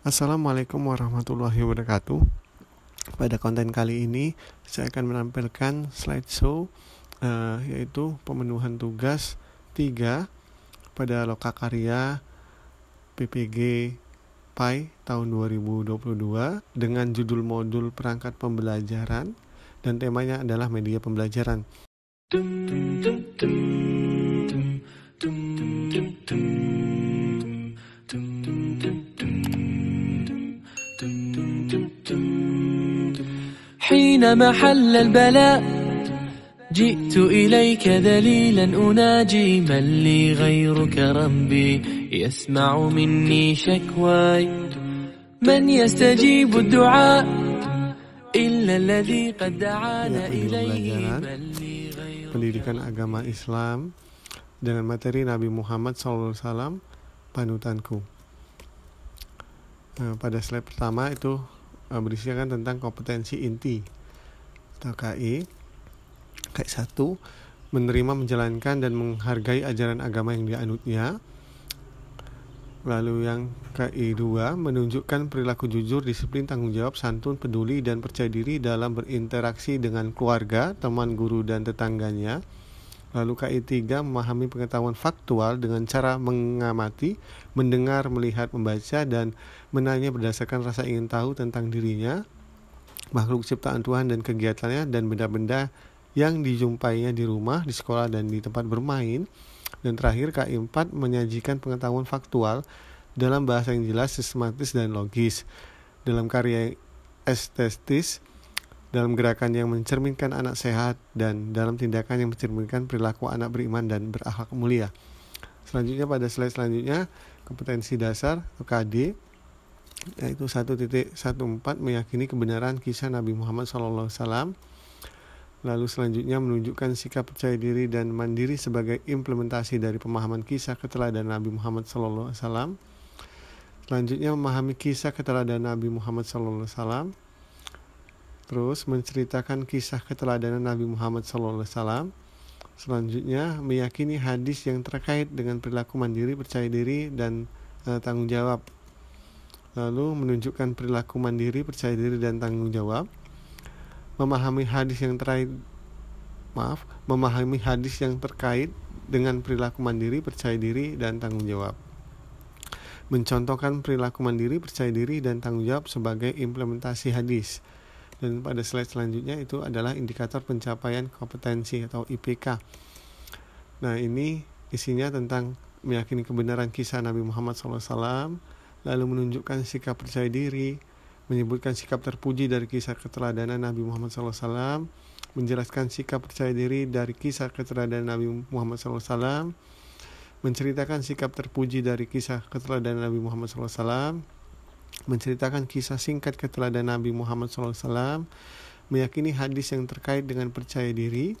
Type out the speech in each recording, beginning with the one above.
Assalamualaikum warahmatullahi wabarakatuh. Pada konten kali ini saya akan menampilkan slideshow uh, yaitu pemenuhan tugas 3 pada lokakarya PPG PAI tahun 2022 dengan judul modul perangkat pembelajaran dan temanya adalah media pembelajaran. Dun, dun, dun, dun. تبدين محل البلاء جئت إليك ذليلا أناجي من لي غيرك ربي يسمع مني شكواي من يستجيب الدعاء إلا الذي قد دعانا iya, إليه من لي غيرك pendidikan agama Islam dengan materi Nabi Muhammad SAW panutanku. Nah, pada slide pertama itu eh, berisikan tentang kompetensi inti atau KE e satu menerima menjalankan dan menghargai ajaran agama yang dianutnya lalu yang KI2 e menunjukkan perilaku jujur, disiplin, tanggung jawab, santun, peduli dan percaya diri dalam berinteraksi dengan keluarga, teman guru dan tetangganya. Lalu KI3 e memahami pengetahuan faktual dengan cara mengamati, mendengar, melihat, membaca dan menanya berdasarkan rasa ingin tahu tentang dirinya makhluk ciptaan Tuhan dan kegiatannya dan benda-benda yang dijumpainya di rumah, di sekolah, dan di tempat bermain. Dan terakhir, KI4 menyajikan pengetahuan faktual dalam bahasa yang jelas, sistematis, dan logis. Dalam karya estetis, dalam gerakan yang mencerminkan anak sehat, dan dalam tindakan yang mencerminkan perilaku anak beriman dan berakhlak mulia. Selanjutnya pada slide selanjutnya, kompetensi dasar, KD, yaitu 1.14 meyakini kebenaran kisah Nabi Muhammad SAW lalu selanjutnya menunjukkan sikap percaya diri dan mandiri sebagai implementasi dari pemahaman kisah keteladanan Nabi Muhammad SAW selanjutnya memahami kisah keteladanan Nabi Muhammad SAW terus menceritakan kisah keteladanan Nabi Muhammad SAW selanjutnya meyakini hadis yang terkait dengan perilaku mandiri percaya diri dan eh, tanggung jawab lalu menunjukkan perilaku mandiri, percaya diri dan tanggung jawab, memahami hadis yang terkait maaf, memahami hadis yang terkait dengan perilaku mandiri, percaya diri dan tanggung jawab. Mencontohkan perilaku mandiri, percaya diri dan tanggung jawab sebagai implementasi hadis. Dan pada slide selanjutnya itu adalah indikator pencapaian kompetensi atau IPK. Nah, ini isinya tentang meyakini kebenaran kisah Nabi Muhammad SAW, lalu menunjukkan sikap percaya diri, menyebutkan sikap terpuji dari kisah keteladanan Nabi Muhammad SAW, menjelaskan sikap percaya diri dari kisah keteladanan Nabi Muhammad SAW, menceritakan sikap terpuji dari kisah keteladanan Nabi Muhammad SAW, menceritakan kisah singkat keteladanan Nabi Muhammad SAW, meyakini hadis yang terkait dengan percaya diri,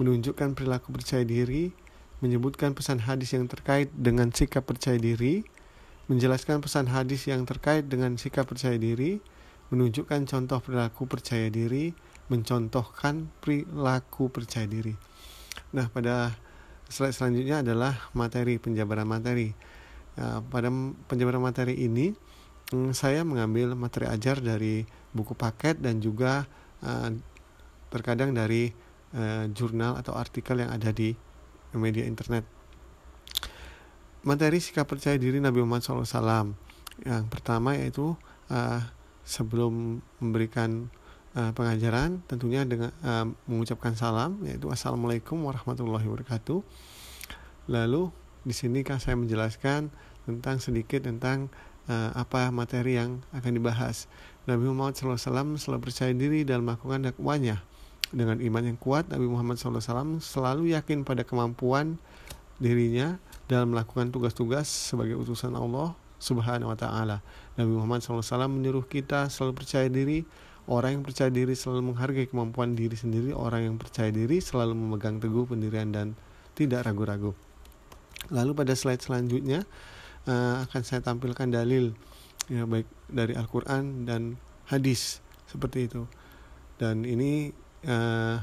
menunjukkan perilaku percaya diri, menyebutkan pesan hadis yang terkait dengan sikap percaya diri, menjelaskan pesan hadis yang terkait dengan sikap percaya diri, menunjukkan contoh perilaku percaya diri, mencontohkan perilaku percaya diri. Nah, pada slide selanjutnya adalah materi penjabaran materi. Nah, pada penjabaran materi ini, hmm, saya mengambil materi ajar dari buku paket dan juga eh, terkadang dari eh, jurnal atau artikel yang ada di media internet materi sikap percaya diri Nabi Muhammad SAW. Yang pertama yaitu uh, sebelum memberikan uh, pengajaran tentunya dengan uh, mengucapkan salam yaitu assalamualaikum warahmatullahi wabarakatuh. Lalu di sini kan saya menjelaskan tentang sedikit tentang uh, apa materi yang akan dibahas. Nabi Muhammad SAW selalu percaya diri dalam melakukan dakwanya. Dengan iman yang kuat, Nabi Muhammad SAW selalu yakin pada kemampuan dirinya dalam melakukan tugas-tugas sebagai utusan Allah Subhanahu wa taala. Nabi Muhammad SAW menyuruh kita selalu percaya diri. Orang yang percaya diri selalu menghargai kemampuan diri sendiri. Orang yang percaya diri selalu memegang teguh pendirian dan tidak ragu-ragu. Lalu pada slide selanjutnya uh, akan saya tampilkan dalil ya baik dari Al-Qur'an dan hadis seperti itu. Dan ini uh,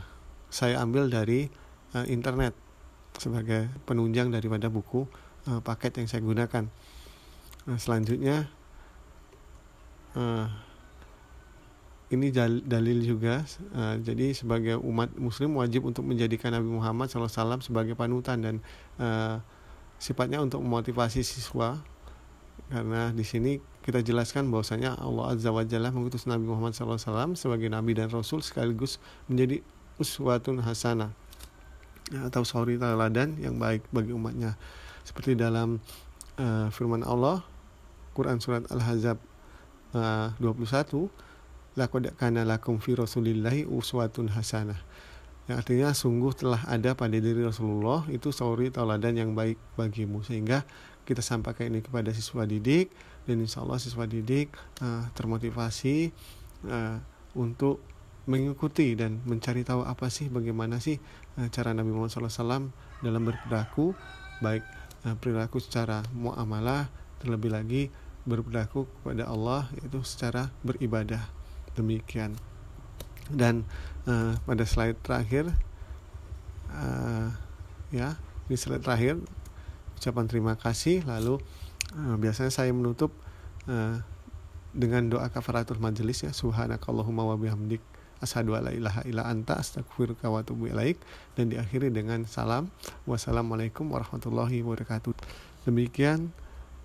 saya ambil dari uh, internet sebagai penunjang daripada buku uh, paket yang saya gunakan. Nah, selanjutnya uh, ini dalil juga. Uh, jadi sebagai umat Muslim wajib untuk menjadikan Nabi Muhammad SAW sebagai panutan dan uh, sifatnya untuk memotivasi siswa karena di sini kita jelaskan bahwasanya Allah Azza wa Jalla mengutus Nabi Muhammad SAW sebagai Nabi dan Rasul sekaligus menjadi uswatun hasanah. Ya, atau sorry teladan yang baik bagi umatnya seperti dalam uh, firman Allah Quran surat Al-Hazab eh, uh, 21 laqad kana lakum fi rasulillahi uswatun hasanah yang artinya sungguh telah ada pada diri Rasulullah itu sauri tauladan yang baik bagimu sehingga kita sampaikan ini kepada siswa didik dan insya Allah siswa didik uh, termotivasi uh, untuk mengikuti dan mencari tahu apa sih bagaimana sih Eh, cara Nabi Muhammad SAW dalam berperilaku baik eh, perilaku secara muamalah terlebih lagi berperilaku kepada Allah yaitu secara beribadah demikian dan uh, pada slide terakhir uh, ya di slide terakhir ucapan terima kasih lalu uh, biasanya saya menutup uh, dengan doa kafaratul majelis ya subhanakallahumma wa asyhadu alla ilaha illa anta astaghfiruka wa atubu ilaik dan diakhiri dengan salam wassalamualaikum warahmatullahi wabarakatuh. Demikian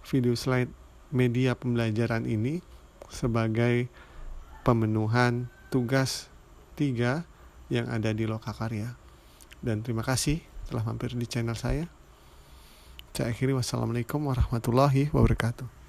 video slide media pembelajaran ini sebagai pemenuhan tugas 3 yang ada di Lokakarya. Dan terima kasih telah mampir di channel saya. Saya akhiri wassalamualaikum warahmatullahi wabarakatuh.